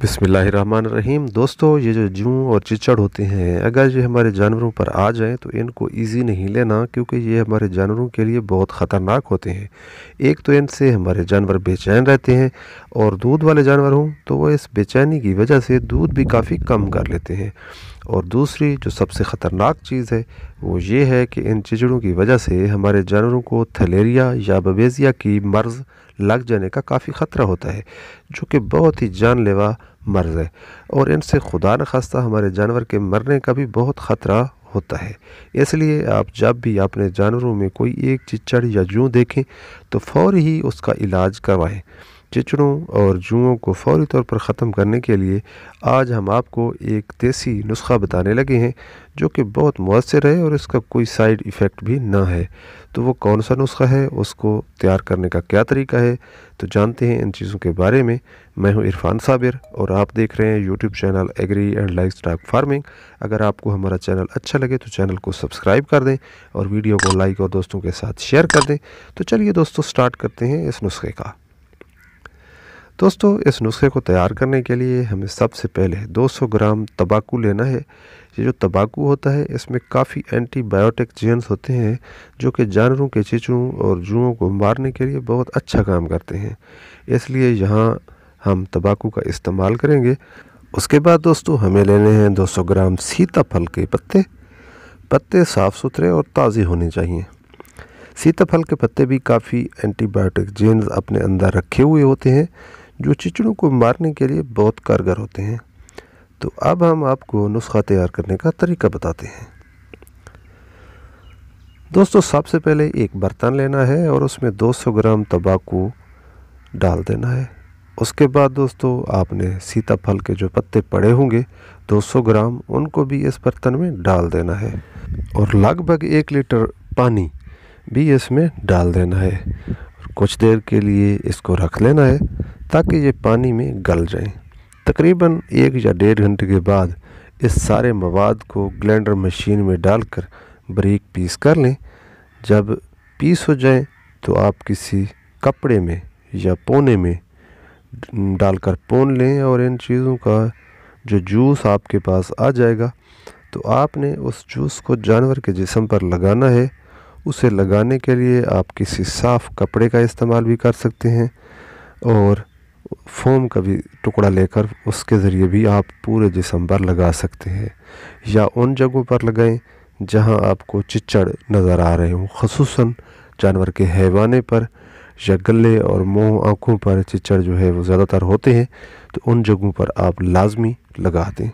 बिसमीम दोस्तों ये जो जूँ और चिचड़ होते हैं अगर ये हमारे जानवरों पर आ जाएं तो इनको इजी नहीं लेना क्योंकि ये हमारे जानवरों के लिए बहुत ख़तरनाक होते हैं एक तो इनसे हमारे जानवर बेचैन रहते हैं और दूध वाले जानवर हों तो वो इस बेचैनी की वजह से दूध भी काफ़ी कम कर लेते हैं और दूसरी जो सबसे ख़तरनाक चीज़ है वो ये है कि इन चिचड़ों की वजह से हमारे जानवरों को थलेरिया या बबेजिया की मर्ज़ लग जाने का काफ़ी ख़तरा होता है जो कि बहुत ही जानलेवा मर्ज़ है और इनसे खुदा न खास्ता हमारे जानवर के मरने का भी बहुत ख़तरा होता है इसलिए आप जब भी अपने जानवरों में कोई एक चिचड़ या जूँ देखें तो फौरी ही उसका इलाज करवाएँ चिचड़ों और जुओं को फौरी तौर पर ख़त्म करने के लिए आज हम आपको एक देसी नुस्खा बताने लगे हैं जो कि बहुत मौसर है और इसका कोई साइड इफ़ेक्ट भी ना है तो वो कौन सा नुस्खा है उसको तैयार करने का क्या तरीका है तो जानते हैं इन चीज़ों के बारे में मैं हूं इरफान साबिर और आप देख रहे हैं YouTube channel agri and livestock farming अगर आपको हमारा चैनल अच्छा लगे तो चैनल को सब्सक्राइब कर दें और वीडियो को लाइक और दोस्तों के साथ शेयर कर दें तो चलिए दोस्तों स्टार्ट करते हैं इस नुस्खे का दोस्तों इस नुस्खे को तैयार करने के लिए हमें सबसे पहले 200 ग्राम तंबाकू लेना है ये जो तंबाकू होता है इसमें काफ़ी एंटीबायोटिक जेंस होते हैं जो कि जानवरों के चिचुओं और जुओं को मारने के लिए बहुत अच्छा काम करते हैं इसलिए यहाँ हम तंबाकू का इस्तेमाल करेंगे उसके बाद दोस्तों हमें लेने हैं 200 ग्राम सीताफल के पत्ते पत्ते साफ़ सुथरे और ताज़े होने चाहिए सीताफल के पत्ते भी काफ़ी एंटीबायोटिक जीन्स अपने अंदर रखे हुए होते हैं जो चिचड़ों को मारने के लिए बहुत कारगर होते हैं तो अब हम आपको नुस्खा तैयार करने का तरीका बताते हैं दोस्तों सबसे पहले एक बर्तन लेना है और उसमें 200 ग्राम तंबाकू डाल देना है उसके बाद दोस्तों आपने सीताफल के जो पत्ते पड़े होंगे 200 ग्राम उनको भी इस बर्तन में डाल देना है और लगभग एक लीटर पानी भी इसमें डाल देना है कुछ देर के लिए इसको रख लेना है ताकि ये पानी में गल जाए तकरीबन एक या डेढ़ घंटे के बाद इस सारे मवाद को ग्लैंडर मशीन में डालकर बरीक पीस कर लें जब पीस हो जाए तो आप किसी कपड़े में या पोने में डालकर पोन लें और इन चीज़ों का जो जूस आपके पास आ जाएगा तो आपने उस जूस को जानवर के जिसम पर लगाना है उसे लगाने के लिए आप किसी साफ़ कपड़े का इस्तेमाल भी कर सकते हैं और फोम का भी टुकड़ा लेकर उसके ज़रिए भी आप पूरे जिसम पर लगा सकते हैं या उन जगहों पर लगाएं जहां आपको चिचड़ नज़र आ रहे हों खूस जानवर के हैवाने पर या गले और मुँह आँखों पर चिचड़ जो है वो ज़्यादातर होते हैं तो उन जगहों पर आप लाजमी लगा दें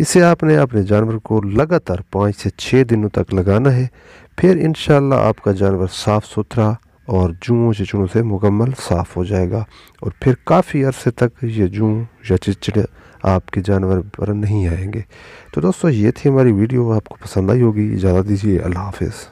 इसे आपने अपने जानवर को लगातार पाँच से छः दिनों तक लगाना है फिर इन आपका जानवर साफ़ सुथरा और जुओं चिचड़ों से मुकम्मल साफ़ हो जाएगा और फिर काफ़ी अरसे तक ये जू या चिचड़े आपके जानवर पर नहीं आएंगे तो दोस्तों ये थी हमारी वीडियो आपको पसंद आई होगी इजाज़त दीजिए अल्लाह हाफिज़